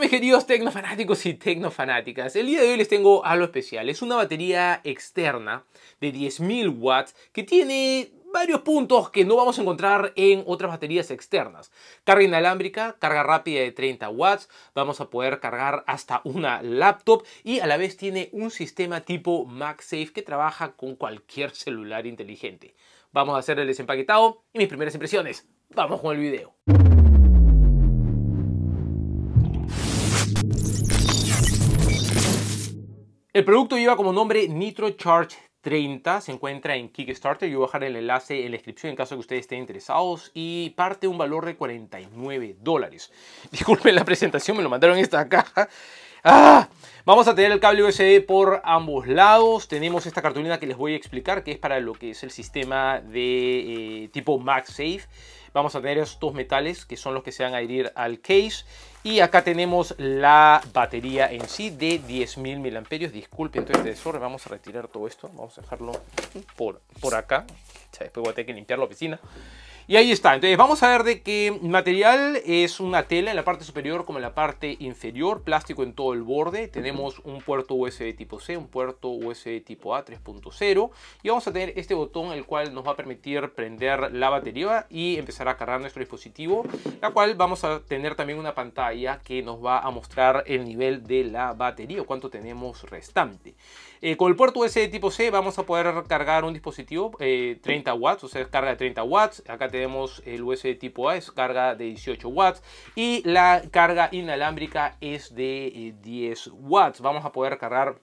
mis queridos tecnofanáticos y tecnofanáticas? El día de hoy les tengo algo especial. Es una batería externa de 10.000 watts que tiene varios puntos que no vamos a encontrar en otras baterías externas. Carga inalámbrica, carga rápida de 30 watts, vamos a poder cargar hasta una laptop y a la vez tiene un sistema tipo MagSafe que trabaja con cualquier celular inteligente. Vamos a hacer el desempaquetado y mis primeras impresiones. Vamos con el video. El producto lleva como nombre Nitro Charge 30, se encuentra en Kickstarter, yo voy a dejar el enlace en la descripción en caso de que ustedes estén interesados y parte un valor de 49 dólares. Disculpen la presentación, me lo mandaron en esta caja. Ah, vamos a tener el cable USB por ambos lados. Tenemos esta cartulina que les voy a explicar, que es para lo que es el sistema de eh, tipo MagSafe vamos a tener estos metales que son los que se van a adherir al case y acá tenemos la batería en sí de 10.000 mil amperios disculpen entonces de desorden vamos a retirar todo esto vamos a dejarlo por, por acá después voy a tener que limpiar la oficina y ahí está. Entonces vamos a ver de qué material es una tela en la parte superior como en la parte inferior, plástico en todo el borde. Tenemos un puerto USB tipo C, un puerto USB tipo A 3.0 y vamos a tener este botón el cual nos va a permitir prender la batería y empezar a cargar nuestro dispositivo, la cual vamos a tener también una pantalla que nos va a mostrar el nivel de la batería o cuánto tenemos restante. Eh, con el puerto USB tipo C vamos a poder cargar un dispositivo 30 eh, watts, o sea, carga de 30 watts. Acá tenemos el USB tipo A es carga de 18 watts y la carga inalámbrica es de 10 eh, watts. Vamos a poder cargar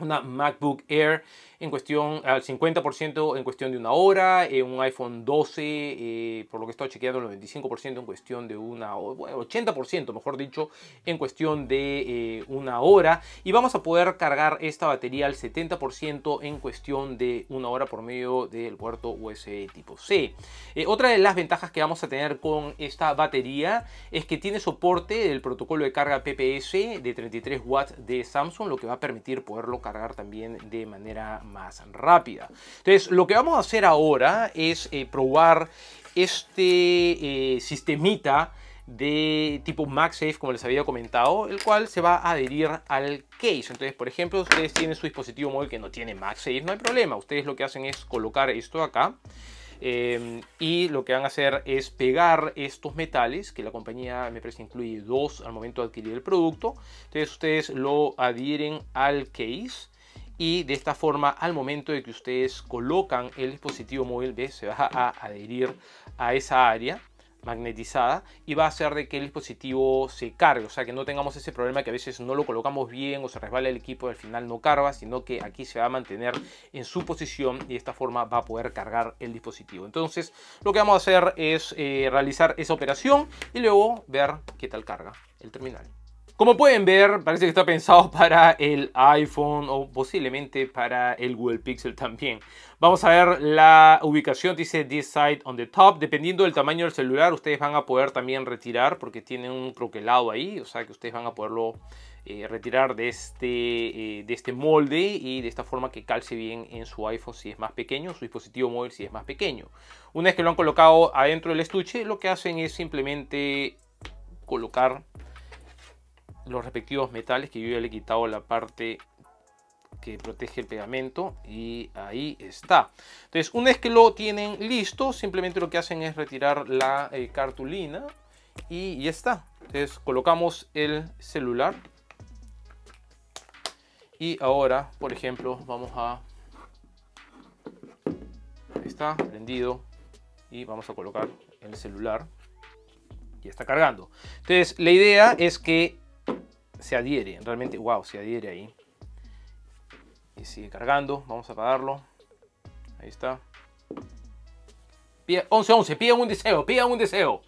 una MacBook Air en cuestión al 50% en cuestión de una hora, un iPhone 12, eh, por lo que estoy chequeando, el 95% en cuestión de una hora, 80% mejor dicho, en cuestión de eh, una hora. Y vamos a poder cargar esta batería al 70% en cuestión de una hora por medio del puerto USB tipo C. Eh, otra de las ventajas que vamos a tener con esta batería es que tiene soporte del protocolo de carga PPS de 33 watts de Samsung, lo que va a permitir poderlo cargar también de manera más rápida. Entonces, lo que vamos a hacer ahora es eh, probar este eh, sistemita de tipo MagSafe, como les había comentado, el cual se va a adherir al case. Entonces, por ejemplo, ustedes tienen su dispositivo móvil que no tiene MagSafe, no hay problema. Ustedes lo que hacen es colocar esto acá. Em, y lo que van a hacer es pegar estos metales que la compañía me parece incluye dos al momento de adquirir el producto entonces ustedes lo adhieren al case y de esta forma al momento de que ustedes colocan el dispositivo móvil B se va a adherir a esa área magnetizada y va a hacer de que el dispositivo se cargue, o sea que no tengamos ese problema que a veces no lo colocamos bien o se resbala el equipo y al final no carga, sino que aquí se va a mantener en su posición y de esta forma va a poder cargar el dispositivo. Entonces lo que vamos a hacer es eh, realizar esa operación y luego ver qué tal carga el terminal. Como pueden ver, parece que está pensado para el iPhone o posiblemente para el Google Pixel también. Vamos a ver la ubicación, dice This Side on the Top. Dependiendo del tamaño del celular, ustedes van a poder también retirar porque tiene un croquelado ahí, o sea que ustedes van a poderlo eh, retirar de este, eh, de este molde y de esta forma que calce bien en su iPhone si es más pequeño, su dispositivo móvil si es más pequeño. Una vez que lo han colocado adentro del estuche, lo que hacen es simplemente colocar los respectivos metales que yo ya le he quitado la parte que protege el pegamento y ahí está entonces una vez que lo tienen listo simplemente lo que hacen es retirar la eh, cartulina y ya está entonces colocamos el celular y ahora por ejemplo vamos a ahí está prendido y vamos a colocar el celular y está cargando entonces la idea es que se adhiere, realmente, wow, se adhiere ahí. Y sigue cargando, vamos a apagarlo. Ahí está. 11, 11, pidan un deseo, pidan un deseo.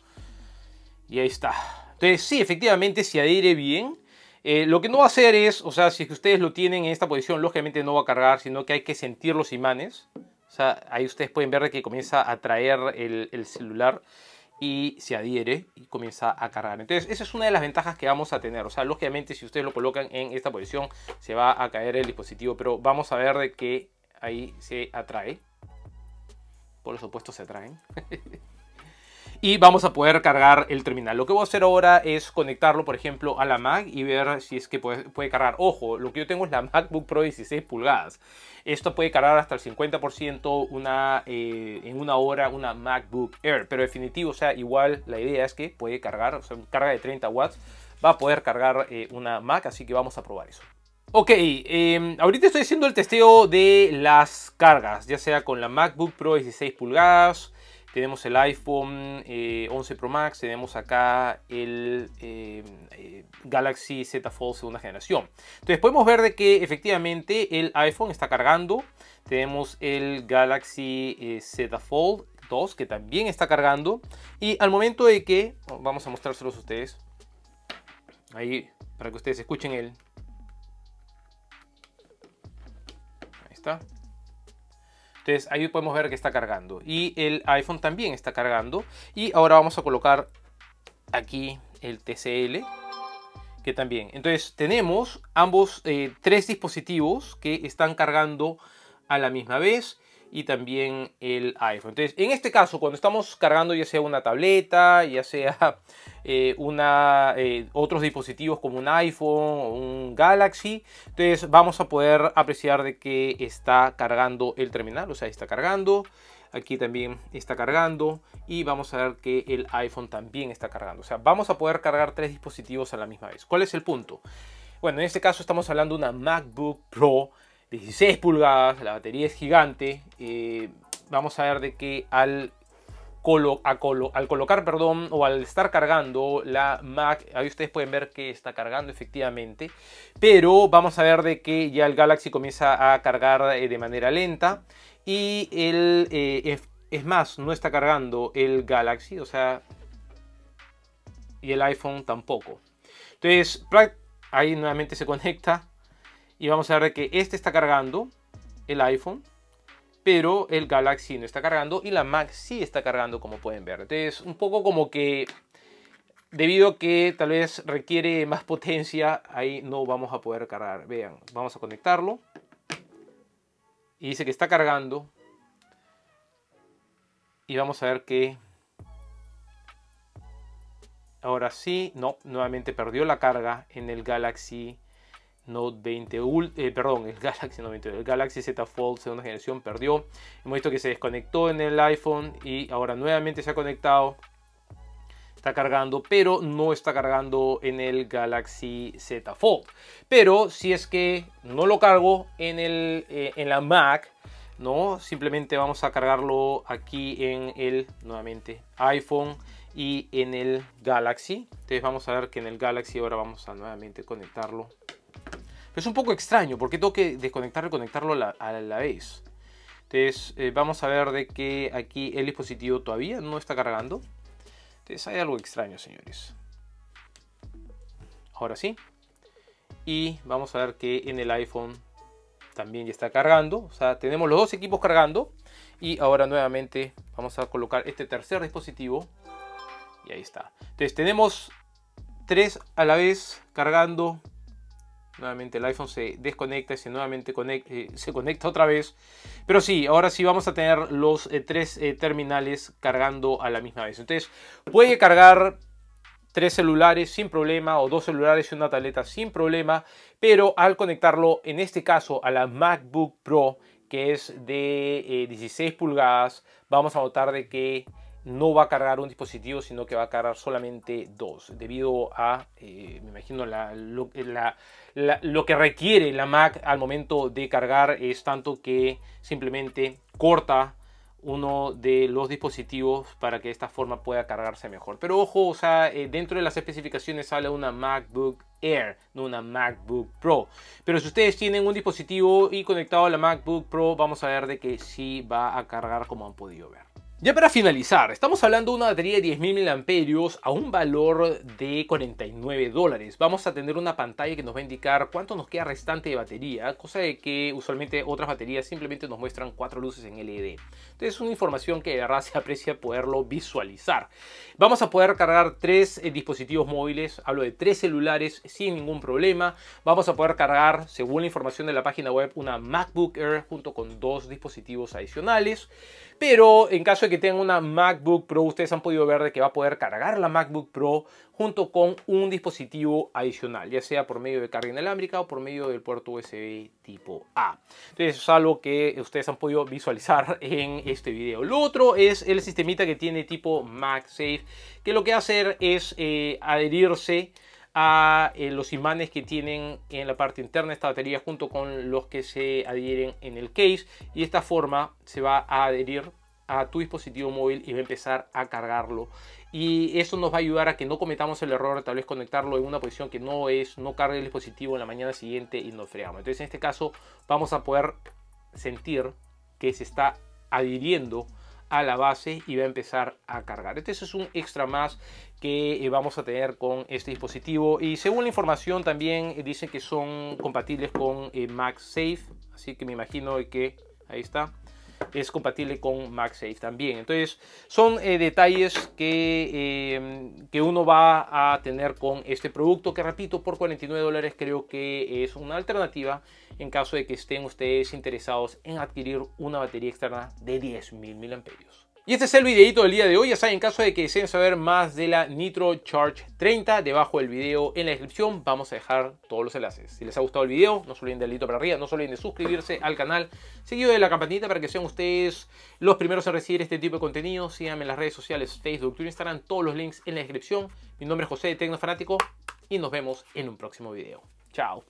Y ahí está. Entonces, sí, efectivamente se adhiere bien. Eh, lo que no va a hacer es, o sea, si que ustedes lo tienen en esta posición, lógicamente no va a cargar, sino que hay que sentir los imanes. O sea, ahí ustedes pueden ver que comienza a traer el celular y se adhiere y comienza a cargar. Entonces, esa es una de las ventajas que vamos a tener. O sea, lógicamente, si ustedes lo colocan en esta posición, se va a caer el dispositivo, pero vamos a ver de qué ahí se atrae. Por supuesto, se atraen. y vamos a poder cargar el terminal. Lo que voy a hacer ahora es conectarlo, por ejemplo, a la Mac y ver si es que puede, cargar. Ojo, lo que yo tengo es la MacBook Pro 16 pulgadas. Esto puede cargar hasta el 50% una, eh, en una hora una MacBook Air, pero definitivo, o sea, igual la idea es que puede cargar, o sea, carga de 30 watts, va a poder cargar eh, una Mac, así que vamos a probar eso. Ok, em, ahorita estoy haciendo el testeo de las cargas, ya sea con la MacBook Pro 16 pulgadas, tenemos el iPhone 11 eh, Pro Max, tenemos acá el eh, eh, Galaxy Z Fold segunda generación. Entonces podemos ver de que efectivamente el iPhone está cargando, tenemos el Galaxy Z Fold 2 que también está cargando y al momento de que, oh, vamos a mostrárselos a ustedes, ahí para que ustedes escuchen el... Ahí está. Entonces ahí podemos ver que está cargando. Y el iPhone también está cargando. Y ahora vamos a colocar aquí el TCL. Que también. Entonces tenemos ambos eh, tres dispositivos que están cargando a la misma vez y también el iPhone. Entonces, en este caso, cuando estamos cargando ya sea una tableta, ya sea eh, una, eh, otros dispositivos como un iPhone o un Galaxy, entonces vamos a poder apreciar de que está cargando el terminal, o sea, está cargando. Aquí también está cargando y vamos a ver que el iPhone también está cargando. O sea, vamos a poder cargar tres dispositivos a la misma vez. ¿Cuál es el punto? Bueno, en este caso estamos hablando de una MacBook Pro 16 pulgadas, la batería es gigante. Eh, vamos a ver de que al, al colocar, perdón, o al estar cargando la Mac, ahí ustedes pueden ver que está cargando efectivamente, pero vamos a ver de que ya el Galaxy comienza a cargar eh, de manera lenta y el, eh, es más, no está cargando el Galaxy, o sea, y el iPhone tampoco. Entonces, ahí nuevamente se conecta y vamos a ver que este está cargando, el iPhone, pero el Galaxy no está cargando y la Mac sí está cargando, como pueden ver. Entonces, un poco como que debido a que tal vez requiere más potencia, ahí no vamos a poder cargar. Vean, vamos a conectarlo. Y dice que está cargando. Y vamos a ver que... Ahora sí, no, nuevamente perdió la carga en el Galaxy Note 20 Ultra, eh, perdón, el Galaxy, el Galaxy Z Fold segunda generación perdió. Hemos visto que se desconectó en el iPhone y ahora nuevamente se ha conectado. Está cargando, pero no está cargando en el Galaxy Z Fold. Pero si es que no lo cargo en, el, eh, en la Mac, ¿no? Simplemente vamos a cargarlo aquí en el, nuevamente, iPhone y en el Galaxy. Entonces vamos a ver que en el Galaxy ahora vamos a nuevamente conectarlo es un poco extraño porque tengo que desconectar y conectarlo a la, vez. Entonces eh, vamos a ver de que aquí el dispositivo todavía no está cargando. Entonces hay algo extraño, señores. Ahora sí. Y vamos a ver que en el iPhone también ya está cargando. O sea, tenemos los dos equipos cargando. Y ahora nuevamente vamos a colocar este tercer dispositivo. Y ahí está. Entonces tenemos tres a la vez cargando Nuevamente el iPhone se desconecta y se nuevamente conecta, eh, se conecta otra vez. Pero sí, ahora sí vamos a tener los eh, tres eh, terminales cargando a la misma vez. Entonces puede cargar tres celulares sin problema o dos celulares y una tableta sin problema. Pero al conectarlo, en este caso, a la MacBook Pro, que es de 16 pulgadas, vamos a notar de que no va a cargar un dispositivo, sino que va a cargar solamente dos, debido a, eh, me imagino, eh, lo, que requiere la Mac al momento de cargar es tanto que simplemente corta uno de los dispositivos para que de esta forma pueda cargarse mejor. Pero ojo, o sea, eh, dentro de las especificaciones sale una MacBook Air, no una MacBook Pro. Pero si ustedes tienen un dispositivo y conectado a la MacBook Pro, vamos a ver de que sí va a cargar como han podido ver. Ya para finalizar, estamos hablando de una batería de 10.000 mAh a un valor de 49 dólares. Vamos a tener una pantalla que nos va a indicar cuánto nos queda restante de batería, cosa de que usualmente otras baterías simplemente nos muestran cuatro luces en LED. Entonces es una información que de verdad se aprecia poderlo visualizar. Vamos a poder cargar tres eh, dispositivos móviles, hablo de tres celulares sin ningún problema. Vamos a poder cargar, según la información de la página web, una MacBook Air junto con dos dispositivos adicionales. Pero en caso de que tengan una MacBook Pro, ustedes han podido ver de que va a poder cargar la MacBook Pro junto con un dispositivo adicional, ya sea por medio de carga inalámbrica o por medio del puerto USB tipo A. Entonces es algo que ustedes han podido visualizar en este video. Lo otro es el sistemita que tiene tipo MagSafe, que lo que hace es eh, adherirse a eh, los imanes que tienen en la parte interna esta batería junto con los que se adhieren en el case y de esta forma se va a adherir a tu dispositivo móvil y va a empezar a cargarlo y eso nos va a ayudar a que no cometamos el error de tal vez conectarlo en una posición que no es, no cargue el dispositivo en la mañana siguiente y no freamos Entonces en este caso vamos a poder sentir que se está adhiriendo a la base y va a empezar a cargar. Este es un extra más que eh, vamos a tener con este dispositivo y según la información también eh, dicen que son compatibles con eh, MagSafe, así que me imagino que ahí está es compatible con MagSafe también. Entonces son eh, detalles que, eh, que uno va a tener con este producto que repito por 49 dólares creo que es una alternativa en caso de que estén ustedes interesados en adquirir una batería externa de 10.000 mAh. Y este es el videito del día de hoy. Ya saben, en caso de que deseen saber más de la Nitro Charge 30, debajo del video en la descripción vamos a dejar todos los enlaces. Si les ha gustado el video, no se olviden del dedito para arriba, no se olviden de suscribirse al canal, seguido de la campanita para que sean ustedes los primeros a recibir este tipo de contenido. Síganme en las redes sociales, Facebook, Twitter, Instagram, todos los links en la descripción. Mi nombre es José de Tecnofanático y nos vemos en un próximo video. Chao.